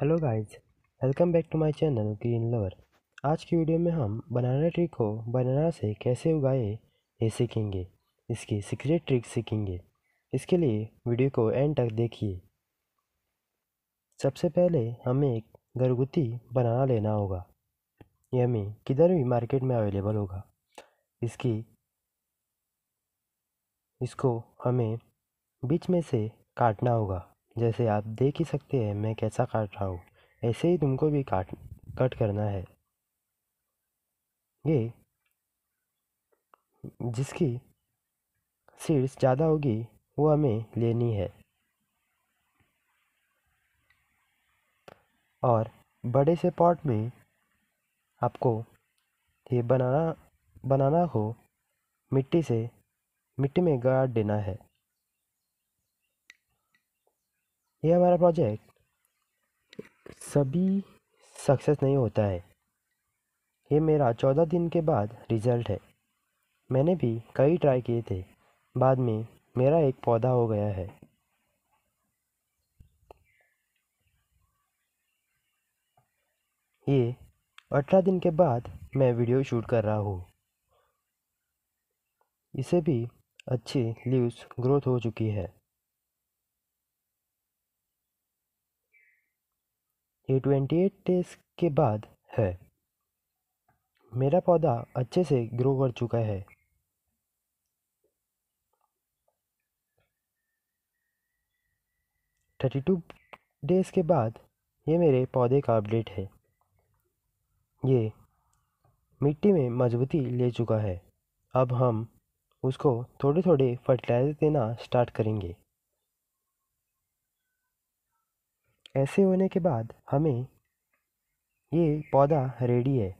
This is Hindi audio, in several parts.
hello guys welcome back to my channel green lover आज की वीडियो में हम बनाना ट्री को बनाना से कैसे उगाए ये सीखेंगे इसकी सीक्रेट ट्रिक सीखेंगे इसके लिए वीडियो को एंड तक देखिए सबसे पहले हमें एक घरगुती बनाना लेना होगा यह हमें किधर भी मार्केट में अवेलेबल होगा इसकी इसको हमें बीच में से काटना होगा जैसे आप देख ही सकते हैं मैं कैसा काट रहा हूँ ऐसे ही तुमको भी काट कट करना है ये जिसकी सीड्स ज़्यादा होगी वो हमें लेनी है और बड़े से पॉट में आपको ये बनाना बनाना को मिट्टी से मिट्टी में गाड़ देना है ये हमारा प्रोजेक्ट सभी सक्सेस नहीं होता है ये मेरा चौदह दिन के बाद रिज़ल्ट है मैंने भी कई ट्राई किए थे बाद में मेरा एक पौधा हो गया है ये अठारह दिन के बाद मैं वीडियो शूट कर रहा हूँ इसे भी अच्छी लीव्स ग्रोथ हो चुकी है ये ट्वेंटी एट डेज के बाद है मेरा पौधा अच्छे से ग्रो कर चुका है थर्टी टू डेज़ के बाद ये मेरे पौधे का अपडेट है ये मिट्टी में मजबूती ले चुका है अब हम उसको थोड़े थोड़े फर्टिलाइज़र देना स्टार्ट करेंगे ऐसे होने के बाद हमें ये पौधा रेडी है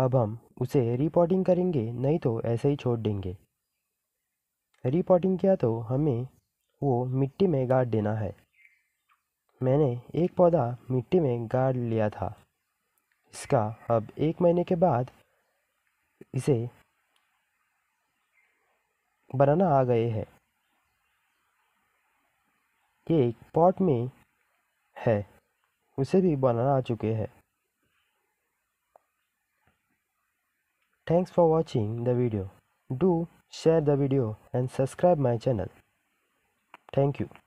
अब हम उसे रिपोर्टिंग करेंगे नहीं तो ऐसे ही छोड़ देंगे रिपोर्टिंग किया तो हमें वो मिट्टी में गाड़ देना है मैंने एक पौधा मिट्टी में गाड़ लिया था इसका अब एक महीने के बाद इसे बनाना आ गए है ये एक पॉट में है उसे भी बनाना आ चुके हैं thanks for watching the video do share the video and subscribe my channel thank you